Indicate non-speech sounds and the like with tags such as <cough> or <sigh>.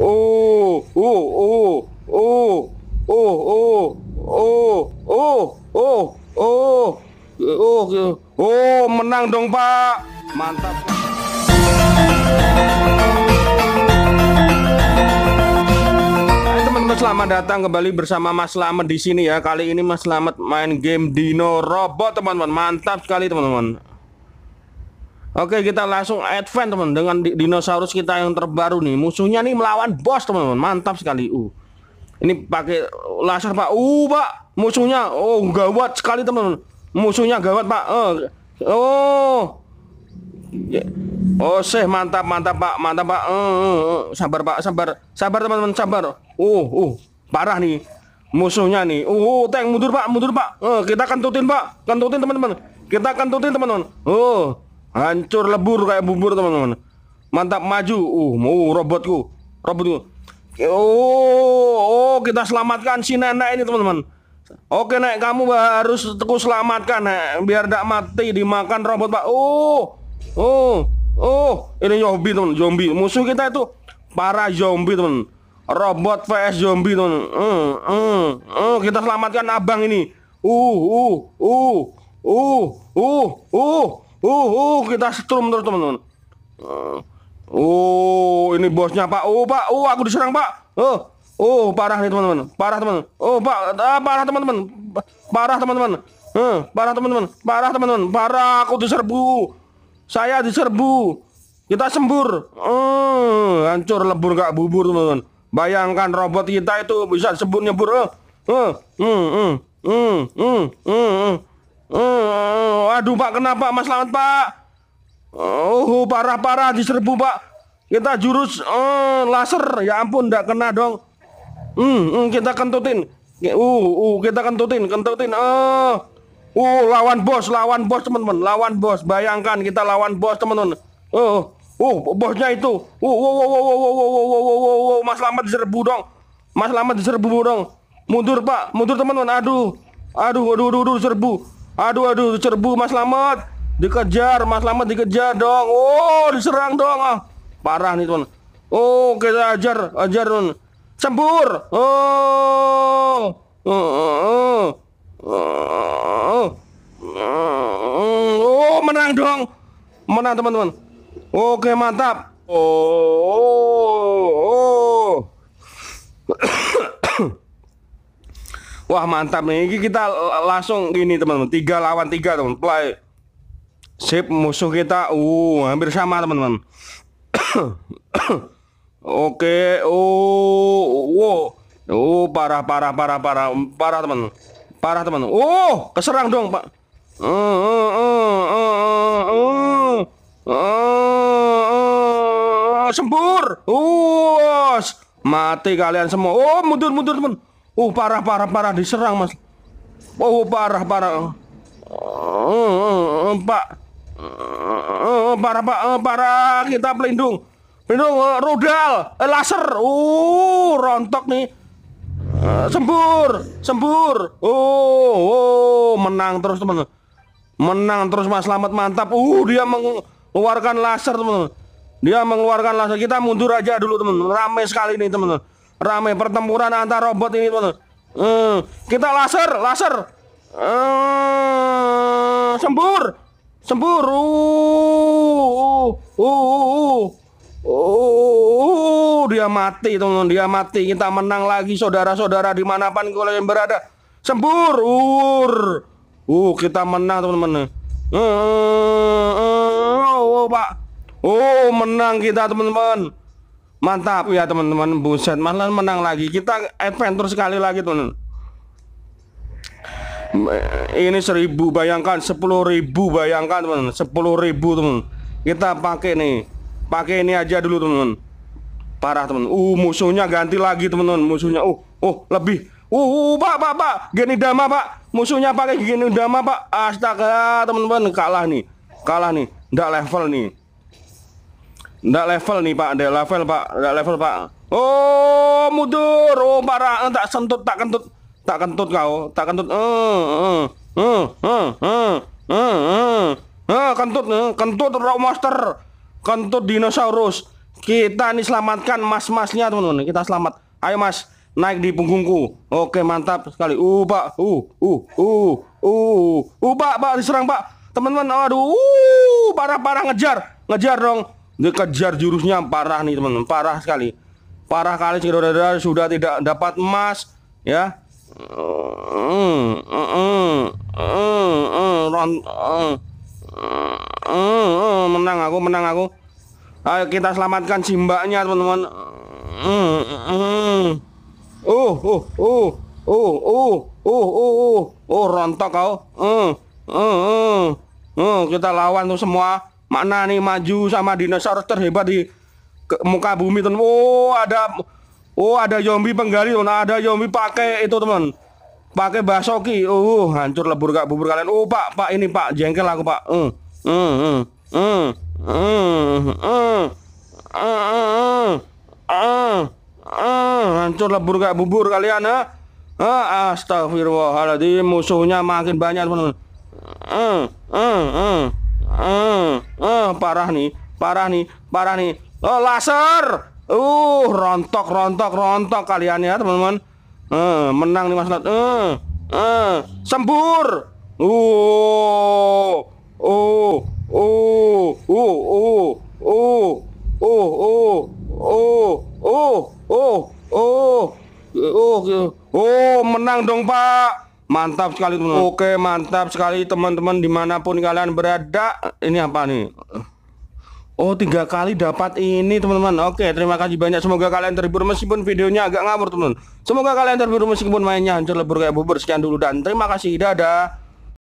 oh oh oh oh oh oh oh oh oh oh oh oh oh menang dong pak mantap teman-teman selamat datang kembali bersama Mas Slamet di sini ya. Kali ini Mas Slamet main game Dino Robot, teman-teman. Mantap sekali, teman-teman. Oke kita langsung advance teman dengan dinosaurus kita yang terbaru nih musuhnya nih melawan bos teman-teman mantap sekali uh ini pakai laser pak uh pak musuhnya oh gawat sekali teman-teman musuhnya gawat pak uh. oh ya. oh seh mantap mantap pak mantap pak uh, uh, uh. sabar pak sabar sabar teman-teman sabar uh uh parah nih musuhnya nih uh, uh tank mundur pak mundur pak uh, kita kentutin pak kentutin teman-teman kita kentutin teman-teman uh hancur lebur kayak bubur teman-teman mantap maju uh mau uh, robotku robotku oh oh kita selamatkan si nenek ini teman-teman oke naik kamu harus terus selamatkan nek. biar tidak mati dimakan robot pak oh oh oh ini zombie teman zombie musuh kita itu para zombie teman robot vs zombie teman uh, hmm, uh, hmm, uh. Hmm, kita selamatkan abang ini uh uh uh uh uh uh Oh, oh kita setrum terus teman-teman. Eh, oh, ini bosnya Pak. Oh, Pak. Oh, aku diserang, Pak. Oh. Oh, parah nih teman-teman. Parah teman-teman. Oh, Pak, ah, parah teman-teman. Parah teman-teman. Hmm parah teman-teman. Parah teman-teman. Parah aku diserbu. Saya diserbu. Kita sembur. Oh, hancur lebur gak bubur teman-teman. Bayangkan robot kita itu bisa sembur nyebur. oh, oh, oh, hmm, oh, hmm, oh, hmm, oh, Uh, aduh Pak, kenapa Mas Lawan Pak? Oh, parah-parah diserbu Pak. Kita jurus uh, laser, ya ampun, ndak kena dong. Hmm, uh, kita kentutin. Uh, uh, kita kentutin, kentutin. Oh. Uh, lawan bos, lawan bos teman-teman, lawan bos. Bayangkan kita lawan bos teman-teman. uh uh, bosnya itu. Uh, uh uh uh uh uh uh uh wow, Mas selamat diserbu dong. Mas selamat diserbu dong. Mundur Pak, mundur teman-teman. Aduh, aduh, aduh, aduh, aduh serbu. Aduh aduh cerbu Mas Lamet. Dikejar Mas Lamet dikejar dong. Oh, diserang dong. Ah, parah nih, teman. Oh, kita ajar, ajar, teman. Sembur. Oh. Oh. Oh. Oh, oh menang dong. Menang, teman-teman. Oke, mantap. Oh. Oh. oh. Wah mantap nih, ini kita langsung gini teman-teman, tiga lawan tiga teman, play. Sip musuh kita, uh hampir sama teman-teman. <coughs> Oke, uh oh, wow, oh parah parah parah parah parah teman, parah teman. uh keserang dong pak. Uh uh, uh, uh, sembur, uh, mati kalian semua. Oh mundur mundur teman. Oh parah parah parah diserang mas. Oh parah parah. Uh, pak. Uh, parah pak uh, parah kita pelindung. Pelindung uh, rudal eh, laser. Uh rontok nih. Sembur, sembur. Oh, oh, menang terus teman. Menang terus Mas selamat mantap. Uh, dia mengeluarkan laser teman. Dia mengeluarkan laser. Kita mundur aja dulu teman. Ramai sekali nih teman rame pertempuran antar robot ini, teman-teman. Eh, kita laser, laser. Hmm, sembur. Sembur. Uh, uh, uh, uh, uh, dia mati, teman-teman. Dia mati. Kita menang lagi, saudara-saudara dimanapun kalian berada. Sembur. Ur. Uh, kita menang, teman-teman. Uh, uh, uh, oh, Pak. Oh, menang kita, teman-teman. Mantap ya teman-teman, buset malah menang lagi. Kita adventure sekali lagi teman. -teman. Eh, ini seribu bayangkan, sepuluh ribu bayangkan teman, sepuluh ribu teman. Kita pakai nih, pakai ini aja dulu teman. -teman. Parah teman. Uh musuhnya ganti lagi teman-teman, musuhnya. Uh uh lebih. Uh, uh, uh pak pak pak, geni dama pak. Musuhnya pakai geni dama pak. Astaga teman-teman kalah nih, kalah nih, ndak level nih nggak level nih Pak, ndak level Pak, nggak level Pak. Oh, mundur. Oh, parah, eh, tak sentut, tak kentut. Tak kentut kau, tak kentut. Eh eh, eh, eh, eh, eh, eh, eh, kentut, eh. kentut rock monster. Kentut dinosaurus. Kita nih selamatkan mas-masnya, teman-teman. Kita selamat. Ayo, Mas. Naik di punggungku. Oke, mantap sekali. Uh, Pak. Uh, uh, uh, uh. Uh, Pak, Pak diserang, Pak. Teman-teman, aduh. Uh, parah-parah ngejar. Ngejar dong dikejar jurusnya parah nih teman-teman parah sekali parah kali saudara sudah tidak dapat emas ya menang aku menang aku ayo kita selamatkan simbaknya teman teman-teman uh uh uh uh uh uh uh uh oh, rontok kau uh, uh uh uh kita lawan tuh semua Mana nih maju sama dinosaurus terhebat di ke, muka bumi tuh? Oh ada oh ada zombie penggali tuh, nah Ada zombie pakai itu teman. Pakai basoki. Oh hancur lebur kak bubur kalian. Oh pak pak ini pak jengkel aku pak. hmm hmm hmm hmm hmm, hmm, hmm, hmm hancur lebur kak bubur kalian ha. Ah, astagfirullahaladzim musuhnya makin banyak teman. Hmm hmm hmm eh, eh, parah nih, parah nih, parah nih. Oh, laser. Uh, rontok, rontok, rontok kalian ya, teman-teman. Eh, menang nih Mas Eh, eh, sembur. Uh, uh, uh, uh, uh, uh, uh, uh, uh, uh, uh, uh, uh, oh menang dong Pak. Mantap sekali teman. -teman. Oke, mantap sekali teman-teman dimanapun kalian berada. Ini apa nih? Oh tiga kali dapat ini teman-teman Oke terima kasih banyak Semoga kalian terhibur meskipun videonya agak ngabur teman-teman Semoga kalian terhibur meskipun mainnya hancur lebur kayak bubur Sekian dulu dan terima kasih Dadah